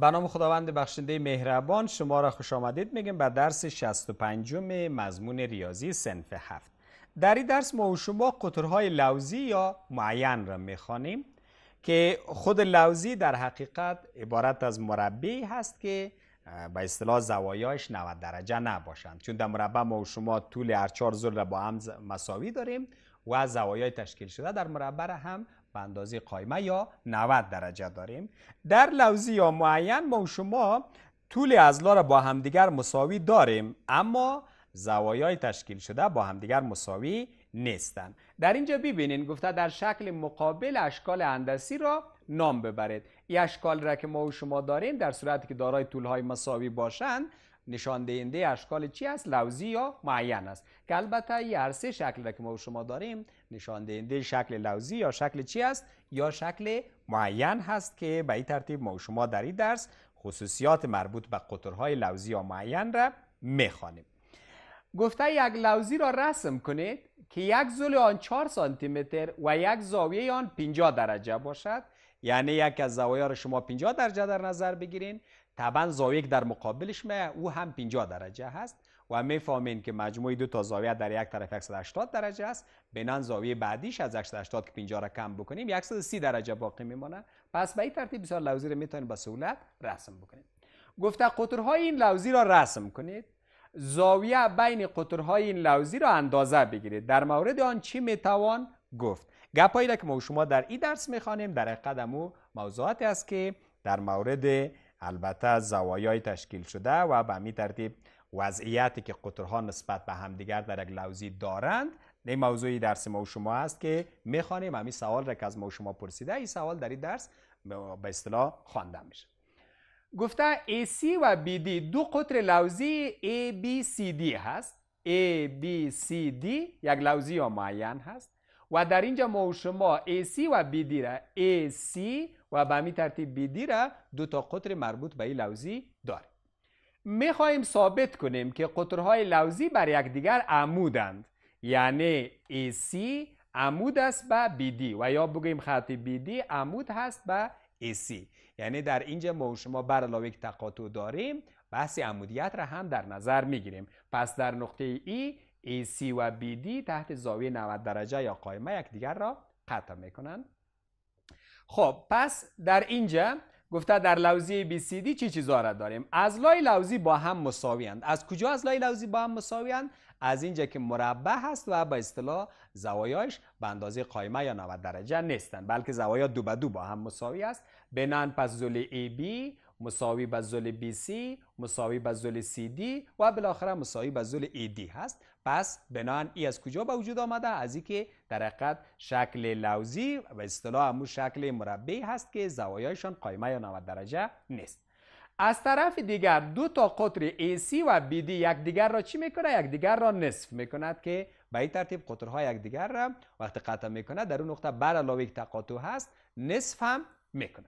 به نام خداوند بخشنده مهربان شما را خوش آمدید میگیم به درس 65 مضمون ریاضی سنف 7 در این درس ما و شما قطرهای لوزی یا معین را میخوانیم که خود لوزی در حقیقت عبارت از مربعی هست که به اصطلاح زوایایش 90 درجه نباشند چون در مربع ما و شما طول هر چهار زل با هم مساوی داریم و زوایای تشکیل شده در مربع هم به اندازه قایمه یا 90 درجه داریم در لوزی یا معین ما شما طول ازلا را با همدیگر مساوی داریم اما زوایای تشکیل شده با همدیگر مساوی نیستن در اینجا ببینین گفته در شکل مقابل اشکال هندسی را نام ببرید این اشکال را که ما و شما داریم در صورتی که دارای طولهای مساوی باشند نشان دهنده اشکال چی است لوزی یا معین است که البته این هر سه شکل را که ما شما داریم نشان دهنده شکل لوزی یا شکل چی است یا شکل معین هست که به این ترتیب ما شما در این درس خصوصیات مربوط به قطرهای لوزی یا معین را میخوانیم گفته یک لوزی را رسم کنید که یک زل آن 4 سانتی متر و یک زاویه آن 50 درجه باشد یعنی یک از زوایا را شما 50 درجه در نظر بگیرین طبعا زاویه در مقابلش ما او هم 50 درجه هست و میفهمین که مجموعی دو تا زاویه در یک طرف 180 درجه است بنان زاویه بعدیش از 180 که 50 را کم بکنیم 130 درجه باقی میمانه پس به این ترتیب بسیار لوزی را میتونیم با سهولت رسم بکنیم گفته قطرهای این لوزی را رسم کنید زاویه بین قطرهای این لوزی را اندازه بگیرید در مورد آن چی میتوان گفت گپایی که ما شما در این درس میخوانیم در قدمو موضوعاتی است که در مورد البته زوایای تشکیل شده و به می ترتیب وضعیتی که قطرها نسبت به همدیگر در یک لوزی دارند این موضوعی درس ما و شما است که میخوانیم همین سوال را که از ما و شما پرسیده این سوال در این درس به اصطلاح خوانده میشه گفته AC و BD دو قطر لوزی ABCD هست ABCD یک لوزی یا معین هست و در اینجا ما و شما AC و BD را AC و به همین ترتیب بیدی را دو تا قطر مربوط به این لوزی داره خواهیم ثابت کنیم که قطرهای لوزی بر یکدیگر عمودند یعنی AC عمود است به BD و یا بگیم خط BD عمود هست به AC یعنی در اینجا ما شما بر علاوه یک تقاطع داریم بحث عمودیت را هم در نظر می گیریم. پس در نقطه ای AC و BD تحت زاویه 90 درجه یا قایمه یکدیگر را قطع میکنند خب پس در اینجا گفته در لوزی بی سی چی چیزا را داریم از لای لوزی با هم مساوی اند از کجا از لای لوزی با هم مساوی از اینجا که مربع هست و به اصطلاح زوایایش به اندازه قایمه یا 90 درجه نیستند بلکه زوایا دو به دو با هم مساوی است بنان پس ذل ای مساوی به زل بی مساوی به زل سی و بالاخره مساوی به زل ای دی هست پس بنان ای از کجا به وجود آمده از که در حقیقت شکل لوزی و اصطلاح همو شکل مربعی هست که زوایایشان قایمه یا 90 درجه نیست از طرف دیگر دو تا قطر AC و BD یکدیگر را چی میکنه یکدیگر را نصف میکند که به این ترتیب قطرها یکدیگر را وقتی قطع میکنه در اون نقطه بر علاوه تقاطع هست نصف هم میکنه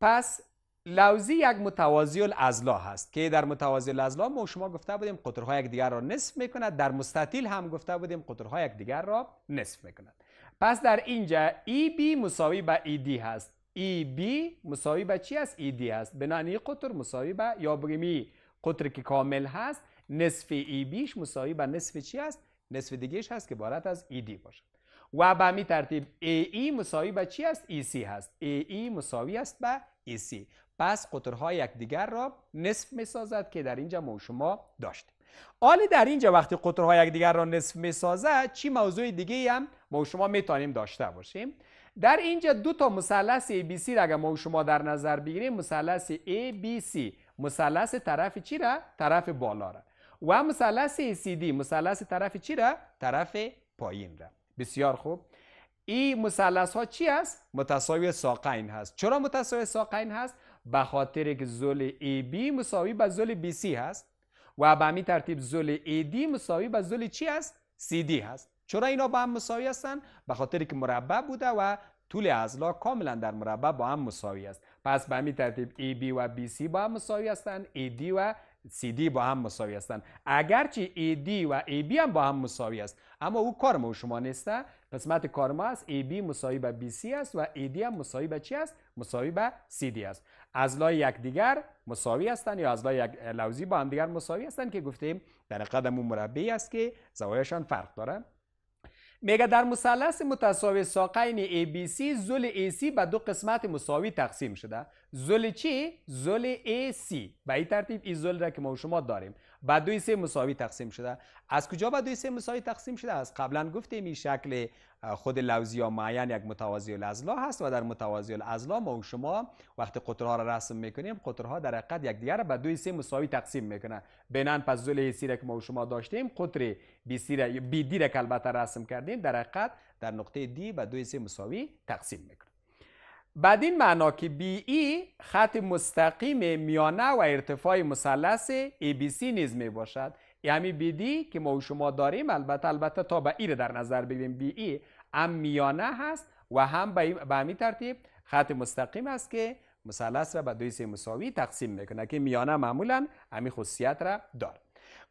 پس لوزی یک متوازی الازلا هست که در متوازی الازلا ما شما گفته بودیم قطرها یک دیگر را نصف میکند در مستطیل هم گفته بودیم قطرها یک دیگر را نصف میکند پس در اینجا ای e بی مساوی به ای e دی هست ای e بی مساوی به چی است ای دی هست بنانی قطر مساوی به یا بگیم ای قطر که کامل هست نصف ای بیش مساوی به نصف چی است نصف دیگهش هست که عبارت از ای دی باشد و به می ترتیب AE مساوی به چی است؟ EC هست AE مساوی است به EC پس قطرها یکدیگر را نصف می سازد که در اینجا ما شما داشتیم حال در اینجا وقتی قطرها یکدیگر را نصف می سازد چی موضوع دیگه هم ما شما می داشته باشیم در اینجا دو تا مثلث سی را اگر ما شما در نظر بگیریم مثلث ABC مثلث طرف چی را طرف بالا را و مثلث ACD مثلث طرف چی را طرف پایین را بسیار خوب این مثلث ها چی هست؟ متساوی ساقین هست چرا متساوی ساقین هست؟ به خاطر که زل AB مساوی به زل BC هست و به همین ترتیب زل دی مساوی به زل چی هست؟ CD هست چرا اینا با هم مساوی هستن؟ به خاطر که مربع بوده و طول ازلا کاملا در مربع با هم مساوی است پس به همین ترتیب بی و BC با هم مساوی هستند دی و CD با هم مساوی هستند اگرچه ای و AB هم با هم مساوی است اما او کار ما و شما نیسته قسمت کار ما است ای مساوی به BC است و ای هم مساوی به چی است مساوی به CD است از لای یکدیگر مساوی هستند یا از لای یک لوزی با هم دیگر مساوی هستند که گفتیم در قدم مربعی است که زوایشان فرق داره. میگه در مثلث متساوی ساقین ABC زل AC به دو قسمت مساوی تقسیم شده زل چی؟ زل AC به این ترتیب این زل را که ما شما داریم به دوی سه مساوی تقسیم شده از کجا به دو سه مساوی تقسیم شده از قبلا گفتیم این شکل خود لوزی یا معین یک متوازی الاضلاع هست و در متوازی الاضلاع ما و شما وقتی قطرها را رسم میکنیم قطرها در حقیقت یکدیگر به دو سه مساوی تقسیم میکنه. بنان پس ذل سیره که ما و شما داشتیم قطر بی سیره بی دی را البته رسم کردیم در حقیقت در نقطه دی به دو سه مساوی تقسیم میکنه این معنا که بی ای خط مستقیم میانه و ارتفاع مثلث ای بی سی نیز می باشد یعنی بی دی که ما شما داریم البته البته تا به ایر در نظر بگیریم بی ای هم میانه هست و هم به همین ترتیب خط مستقیم است که مثلث را به دوی سه مساوی تقسیم میکنه که میانه معمولا همین خصوصیت را دارد.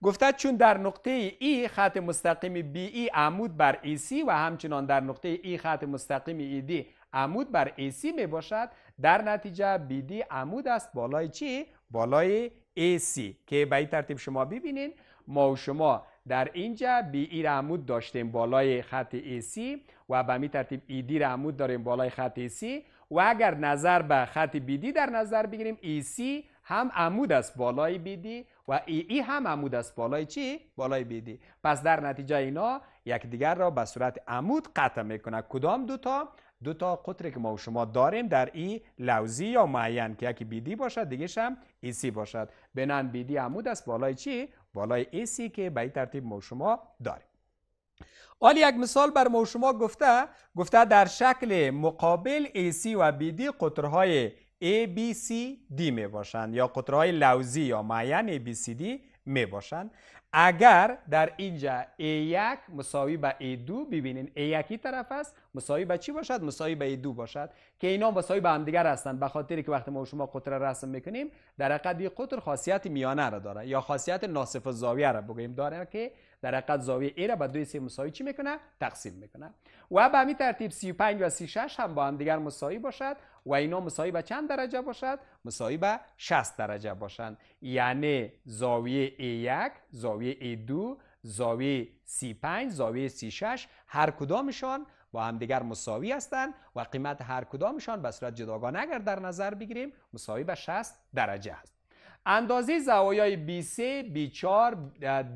گفته چون در نقطه ای خط مستقیم بی ای عمود بر ای سی و همچنان در نقطه ای خط مستقیم ای عمود بر AC می باشد در نتیجه BD عمود است بالای چی؟ بالای AC که به این ترتیب شما ببینین ما و شما در اینجا بی ای e را عمود داشتیم بالای خط AC و به می ترتیب دی e را عمود داریم بالای خط AC و اگر نظر به خط BD در نظر بگیریم EC هم عمود است بالای BD و ای e ای هم عمود است بالای چی؟ بالای دی. پس در نتیجه اینا دیگر را به صورت عمود قطع میکنه کدام دوتا؟ دو تا قطری که ما و شما داریم در ای لوزی یا معین که یکی بیدی باشد دیگه هم ایسی باشد بنان بیدی عمود است بالای چی بالای ایسی که به این ترتیب ما و شما داریم حال یک مثال بر ما و شما گفته گفته در شکل مقابل ایسی و بیدی قطرهای ای بی سی دی می باشند یا قطرهای لوزی یا معین ای بی سی می اگر در اینجا A1 مساوی به A2 ببینین A1 طرف است مساوی به چی باشد مساوی به A2 باشد که اینا مساوی به همدیگر هستند به خاطری که وقتی ما شما قطر رسم میکنیم در حقیقت قطر خاصیت میانه را داره یا خاصیت ناصف زاویه را بگیم داره که در حقیقت زاویه A را به دو سه مساوی چی میکنه تقسیم میکنه و به همین ترتیب 35 و 36 هم با هم دیگر مساوی باشد و اینا مساوی به چند درجه باشد مساوی به 60 درجه باشند یعنی زاویه A1 زاویه A2 زاویه 35 زاویه 36 هر کدامشان با همدیگر مساوی هستند و قیمت هر کدامشان به صورت جداگانه اگر در نظر بگیریم مساوی به 60 درجه است اندازه زوایای B3, B4,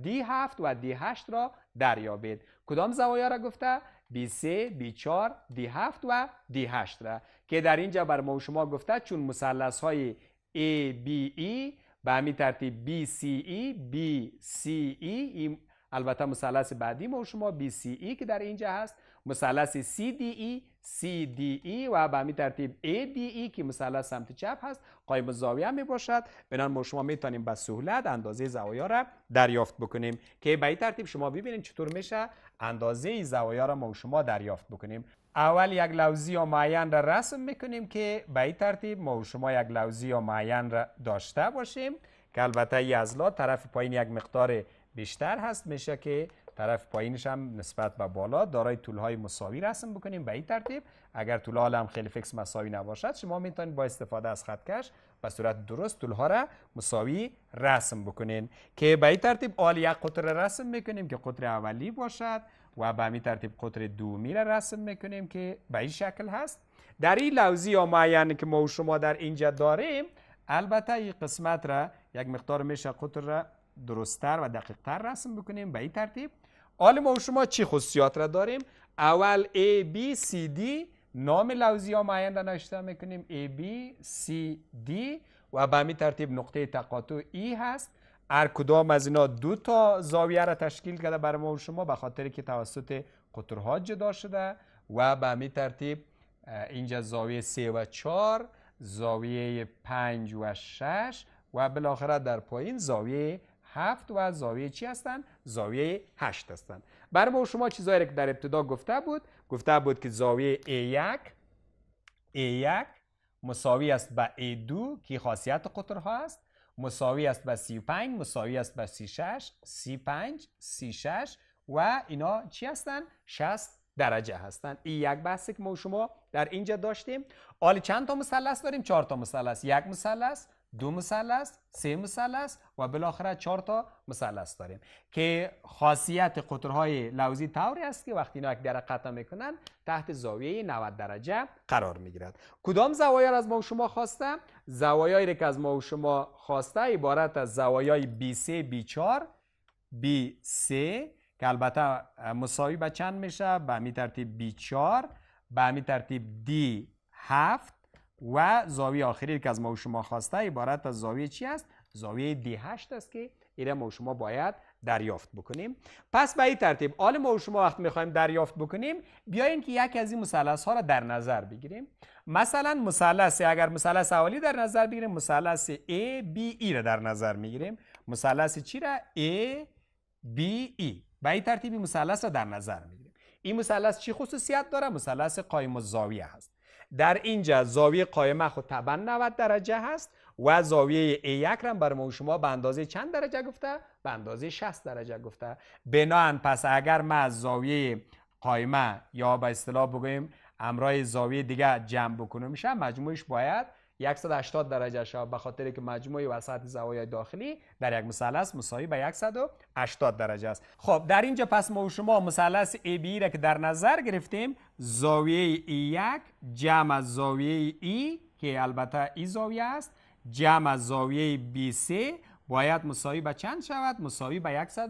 D7 و D8 را دریابید کدام زوایا را گفته؟ B3, B4, D7 و D8 را که در اینجا بر ما و شما گفته چون مسلس های ABE به همین ترتیب BCE, BCE البته مثلث بعدی ما و شما BCE که در اینجا هست مثلث CDE CDE و به همین ترتیب ADE که مثلث سمت چپ هست قایم زاویه هم می باشد بنان ما شما میتونیم به سهولت اندازه زوایا را دریافت بکنیم که به این ترتیب شما ببینید چطور میشه اندازه زوایا را ما شما دریافت بکنیم اول یک لوزی یا معین را رسم میکنیم که به این ترتیب ما شما یک لوزی یا معین را داشته باشیم که البته ای از طرف پایین یک مقدار بیشتر هست میشه که طرف پایینش هم نسبت به بالا دارای طول های مساوی رسم بکنیم به این ترتیب اگر طول هم خیلی فکس مساوی نباشد شما میتونید با استفاده از خط کش به صورت درست طول ها را مساوی رسم بکنین که به این ترتیب آل یک قطر رسم میکنیم که قطر اولی باشد و به این ترتیب قطر دومی را رسم میکنیم که به این شکل هست در این لوزی یا معین که ما و شما در اینجا داریم البته این قسمت را یک مقدار میشه قطر را درستتر و دقیقتر رسم بکنیم به این ترتیب حال ما و شما چی خصوصیات را داریم اول A, B, C, D نام لوزی ها معین را نشته میکنیم A, B, C, D و به همین ترتیب نقطه تقاطع E هست هر کدام از اینا دو تا زاویه را تشکیل کرده برای ما و شما به خاطر که توسط قطرها جدا شده و به همین ترتیب اینجا زاویه 3 و 4 زاویه 5 و 6 و بالاخره در پایین زاویه هفت و زاویه چی هستن؟ زاویه 8 هستن برای ما شما چیزایی که در ابتدا گفته بود گفته بود که زاویه A1 A1 مساوی است به A2 که خاصیت قطرها است مساوی است به 5 مساوی است به C5، c 36 و اینا چی هستن 60 درجه هستن این یک بحثی که ما شما در اینجا داشتیم حالا چند تا مثلث داریم چهار تا مثلث یک مثلث دو مثلث سه مثلث و بالاخره چهار تا مثلث داریم که خاصیت قطرهای لوزی طوری است که وقتی اینا یک در قطع میکنن تحت زاویه 90 درجه قرار میگیرد کدام زوایا از ما و شما خواسته زوایایی که از ما و شما خواسته عبارت از زوایای B3 B4 بی 3 که البته مساوی به چند میشه به همین ترتیب B4 به همین ترتیب D7 و زاویه آخری که از ما و شما خواسته عبارت از زاویه چی است زاویه D8 است که ایره ما و شما باید دریافت بکنیم پس به این ترتیب حال ما و شما وقت میخوایم دریافت بکنیم بیاین که یکی از این مثلث ها را در نظر بگیریم مثلا مثلث اگر مثلث اولی در نظر بگیریم مثلث A B E را در نظر میگیریم مثلث چی را A B E به این ترتیب مثلث را در نظر میگیریم این مثلث چی خصوصیت داره مثلث قایم الزاویه هست در اینجا زاویه قایمه خود طبعا 90 درجه هست و زاویه ای 1 را برای شما به اندازه چند درجه گفته؟ به اندازه 60 درجه گفته بناهن پس اگر ما از زاویه قایمه یا به اصطلاح بگویم امرای زاویه دیگه جمع بکنه میشه مجموعش باید 180 درجه شد به خاطر که مجموع وسط زوایای داخلی در یک مثلث مساوی به 180 درجه است خب در اینجا پس ما و شما مثلث ای را که در نظر گرفتیم زاویه ای یک جمع از زاویه ای e که البته ای e زاویه است جمع از زاویه سه باید مساوی به چند شود مساوی به 100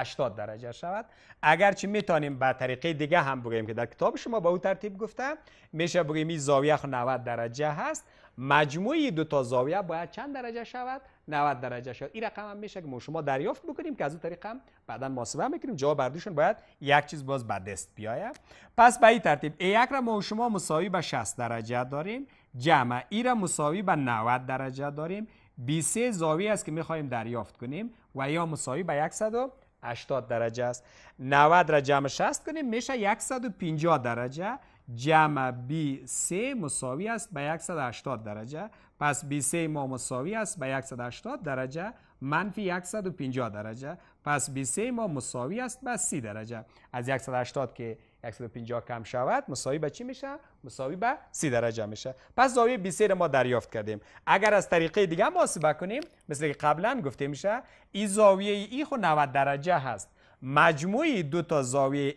80 درجه شود اگرچه میتونیم به طریقه دیگه هم بگیم که در کتاب شما با اون ترتیب گفته میشه بگیم این زاویه 90 درجه هست مجموعی دو تا زاویه باید چند درجه شود 90 درجه شود این رقم هم میشه که ما شما دریافت بکنیم که از اون طریق هم بعدا محاسبه میکنیم جواب بردوشون باید یک چیز باز به دست بیاید پس به این ترتیب a یک را ما شما مساوی به 60 درجه داریم جمع ای را مساوی به 90 درجه داریم b زاویه است که میخواهیم دریافت کنیم و یا مساوی به 100 80 درجه است 90 را جمع 60 کنیم میشه 150 درجه جمع بی 3 مساوی است به 180 درجه پس بی 3 ما مساوی است به 180 درجه منفی 150 درجه پس بی 3 ما مساوی است به 30 درجه از 180 که 150 کم شود مساوی به چی میشه مساوی به 30 درجه میشه پس زاویه BC را ما دریافت کردیم اگر از طریقه دیگه محاسبه کنیم مثل که قبلا گفته میشه این زاویه ای خو خب 90 درجه هست مجموعی دو تا زاویه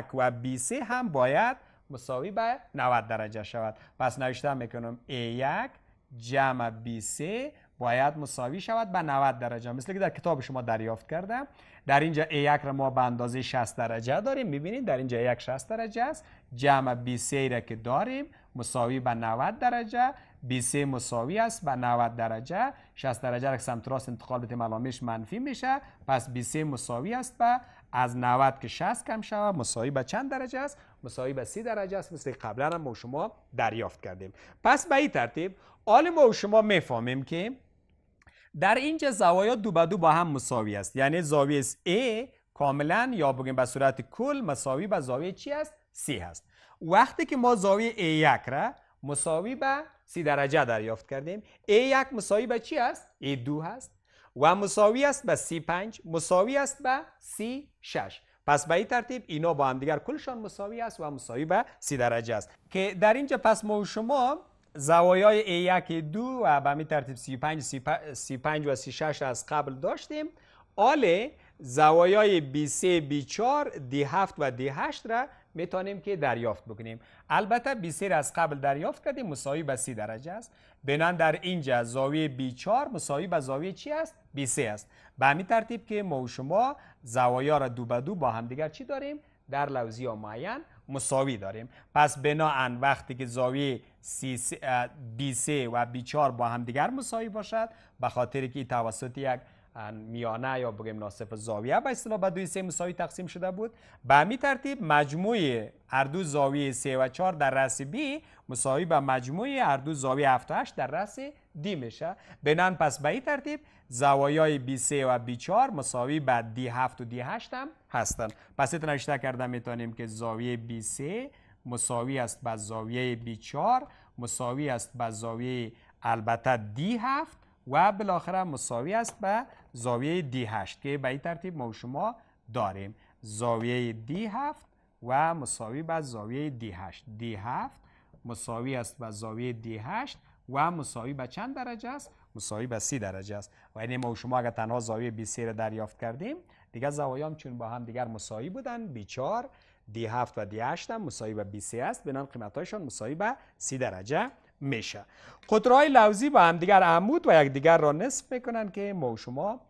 E1 و 3 هم باید مساوی به 90 درجه شود پس نوشته میکنم A1 جمع 3 باید مساوی شود به 90 درجه مثل که در کتاب شما دریافت کردم در اینجا ای یک را ما به اندازه 60 درجه داریم میبینید در اینجا ای 60 درجه است جمع سی را که داریم مساوی به 90 درجه سی مساوی است به 90 درجه 60 درجه را که سمت راست انتقال بدیم علامش منفی میشه پس سی مساوی است به از 90 که 60 کم شود مساوی به چند درجه است مساوی به 30 درجه است مثل قبلا هم ما شما دریافت کردیم پس به این ترتیب حال ما و شما میفهمیم که در اینجا زوایا دو به دو با هم مساوی است یعنی زاویه A کاملا یا بگیم به صورت کل مساوی به زاویه چی است C هست وقتی که ما زاویه A1 را مساوی به 30 درجه دریافت کردیم A1 مساوی به چی است A2 هست و مساوی است به C5 مساوی است به C6 پس به این ترتیب اینا با هم دیگر کلشان مساوی است و مساوی به 30 درجه است که در اینجا پس ما و شما زوایای A1 دو و به همین ترتیب 35 35 و 36 از قبل داشتیم آل زوایای B3 B4 D7 و D8 را میتونیم که دریافت بکنیم البته B3 را از قبل دریافت کردیم مساوی به 30 درجه است بنان در اینجا زاویه B4 مساوی به زاویه چی است B3 است به همین ترتیب که ما و شما زوایا را دو به دو با هم دیگر چی داریم در لوزی معین مساوی داریم پس بنا وقتی که زاویه بی 3 و بی 4 با همدیگر مساوی باشد به خاطر که توسط یک میانه یا بگیم ناصف زاویه به اصطلاح به دوی سه مساوی تقسیم شده بود به همین ترتیب مجموع هر دو زاویه 3 و 4 در رأس B مساوی به مجموع هر دو زاویه 7 و 8 در رأس D میشه بنان پس به این ترتیب زوایای بی 3 و بی 4 مساوی به D7 و D8 هم هستند پس نشته کرده میتونیم که زاویه بی 3 مساوی است بر زاویه B4 مساوی است بر زاویه البته D7 و بالاخره مساوی است به زاویه D8 که به این ترتیب ما شما داریم زاویه D7 و مساوی به زاویه D8 D7 مساوی است به زاویه D8 و مساوی به چند درجه است مساوی به 30 درجه است و یعنی ما شما اگر تنها زاویه B3 را دریافت کردیم دیگه زوایا هم چون با هم دیگر مساوی بودن B4 دی هفت و دی هشت هم مساوی به است بنان قیمتایشان مساوی به سی درجه میشه قطرهای لوزی با دیگر عمود و یک دیگر را نصف میکنن که ما و شما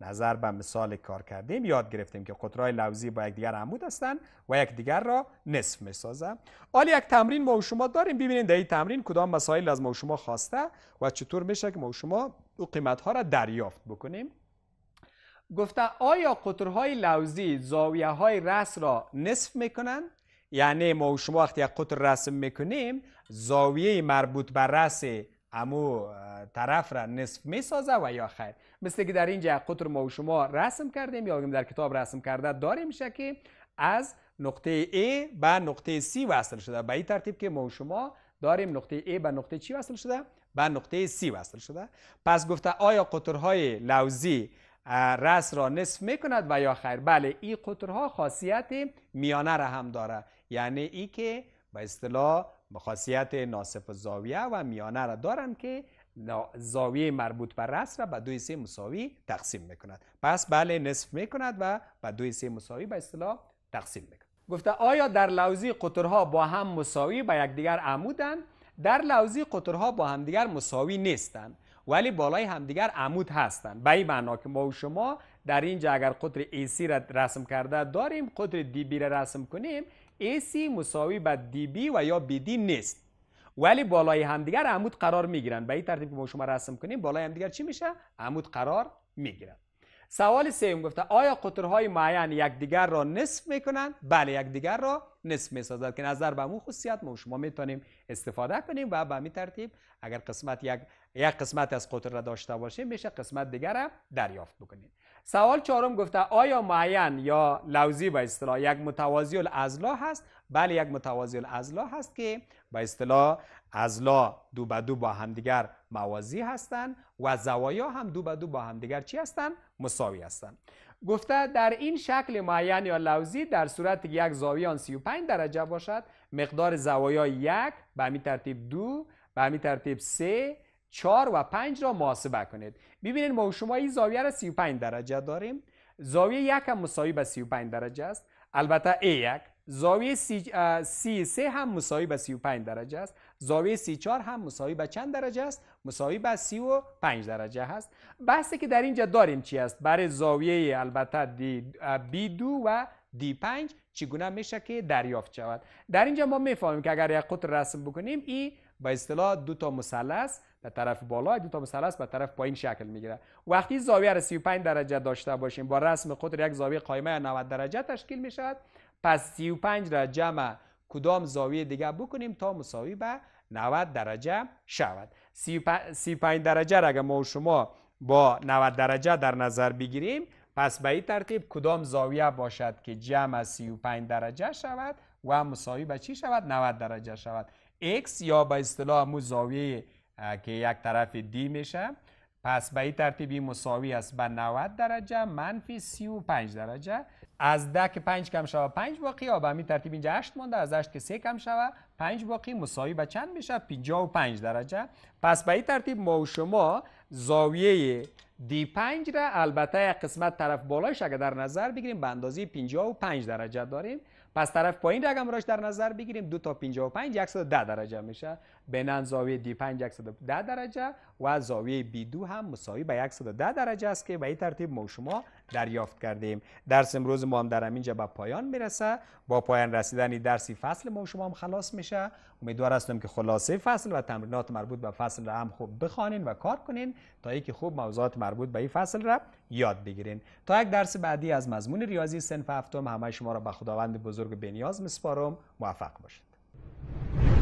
نظر به مثال کار کردیم یاد گرفتیم که قطرهای لوزی با یک دیگر عمود هستند و یک دیگر را نصف میسازن حالا یک تمرین ما و شما داریم ببینید در این تمرین کدام مسائل از ما و شما خواسته و چطور میشه که ما و شما قیمت ها را دریافت بکنیم گفته آیا قطرهای لوزی زاویه های رس را نصف میکنن؟ یعنی ما و شما وقتی یک قطر رسم میکنیم زاویه مربوط به رس امو طرف را نصف میسازه و یا خیر مثل که در اینجا قطر ما و شما رسم کردیم یا در کتاب رسم کرده داریم میشه که از نقطه A به نقطه C وصل شده به این ترتیب که ما و شما داریم نقطه A به نقطه چی وصل شده؟ به نقطه C وصل شده پس گفته آیا قطرهای لوزی رس را نصف میکند و یا خیر بله این قطرها خاصیت میانه را هم داره یعنی ای که به اصطلاح خاصیت ناصف زاویه و میانه را دارند که زاویه مربوط به رس را به دوی سه مساوی تقسیم میکند پس بله نصف میکند و به دوی سه مساوی به اصطلاح تقسیم میکند گفته آیا در لوزی قطرها با هم مساوی به یکدیگر عمودند در لوزی قطرها با همدیگر مساوی نیستند ولی بالای همدیگر عمود هستند به این معنا که ما و شما در اینجا اگر قطر AC را رسم کرده داریم قطر DB را رسم کنیم AC مساوی به DB و یا BD نیست ولی بالای همدیگر عمود قرار میگیرن به این ترتیب که ما شما رسم کنیم بالای همدیگر چی میشه عمود قرار میگیرن سوال سوم گفته آیا قطرهای معین یکدیگر را نصف میکنند بله یکدیگر را نصف میسازد که نظر به اون خصوصیت ما شما میتونیم استفاده کنیم و به همین ترتیب اگر قسمت یک یک قسمت از قطر را داشته باشیم میشه قسمت دیگر را دریافت بکنید سوال چهارم گفته آیا معین یا لوزی به اصطلاح یک متوازی الازلا هست بله یک متوازی الازلا هست که به اصطلاح ازلا دو به دو با همدیگر موازی هستند و زوایا هم دو به دو با همدیگر چی هستند مساوی هستند گفته در این شکل معین یا لوزی در صورت یک زاویه آن 35 درجه باشد مقدار زوایا یک به همین ترتیب دو به همین ترتیب سه 4 و 5 را محاسبه کنید ببینید ما شما این زاویه را 35 درجه داریم زاویه یک هم مساوی به 35 درجه است البته A1 زاویه سی 3 هم مساوی به 35 درجه است زاویه C4 هم مساوی به چند درجه است مساوی به 35 درجه است بحثی که در اینجا داریم چی است برای زاویه البته دی B2 و D5 چگونه میشه که دریافت شود در اینجا ما میفهمیم که اگر یک قطر رسم بکنیم این با اصطلاح دو تا مثلث به طرف بالا دو تا مثلث به طرف پایین شکل میگیره وقتی زاویه را 35 درجه داشته باشیم با رسم قطر یک زاویه قایمه 90 درجه تشکیل میشود پس 35 را جمع کدام زاویه دیگه بکنیم تا مساوی به 90 درجه شود 35 درجه را اگر ما و شما با 90 درجه در نظر بگیریم پس به این ترتیب کدام زاویه باشد که جمع 35 درجه شود و مساوی به چی شود 90 درجه شود x یا به اصطلاح مو زاویه که یک طرف دی میشه پس به این ترتیبی مساوی است به 90 درجه منفی 35 درجه از 10 که 5 کم شوه 5 باقی و به همین ترتیب اینجا 8 مونده از 8 که 3 کم شوه 5 باقی مساوی به چند میشه 55 درجه پس به این ترتیب ما و شما زاویه دی 5 را البته قسمت طرف بالاش اگر در نظر بگیریم به اندازه 55 درجه داریم پس طرف پایین رقم راش در نظر بگیریم دو تا 55 110 درجه میشه بینان زاویه D5 110 درجه و زاویه بی دو هم مساوی به 110 درجه است که به این ترتیب ما شما دریافت کردیم درس امروز ما هم در همینجا به پایان میرسه با پایان رسیدن درسی فصل ما شما هم خلاص میشه امیدوار هستم که خلاصه فصل و تمرینات مربوط به فصل را هم خوب بخوانین و کار کنین تا اینکه خوب موضوعات مربوط به این فصل را یاد بگیرین تا یک درس بعدی از مضمون ریاضی صنف هفتم همه شما را به خداوند بزرگ بنیاز میسپارم موفق باشید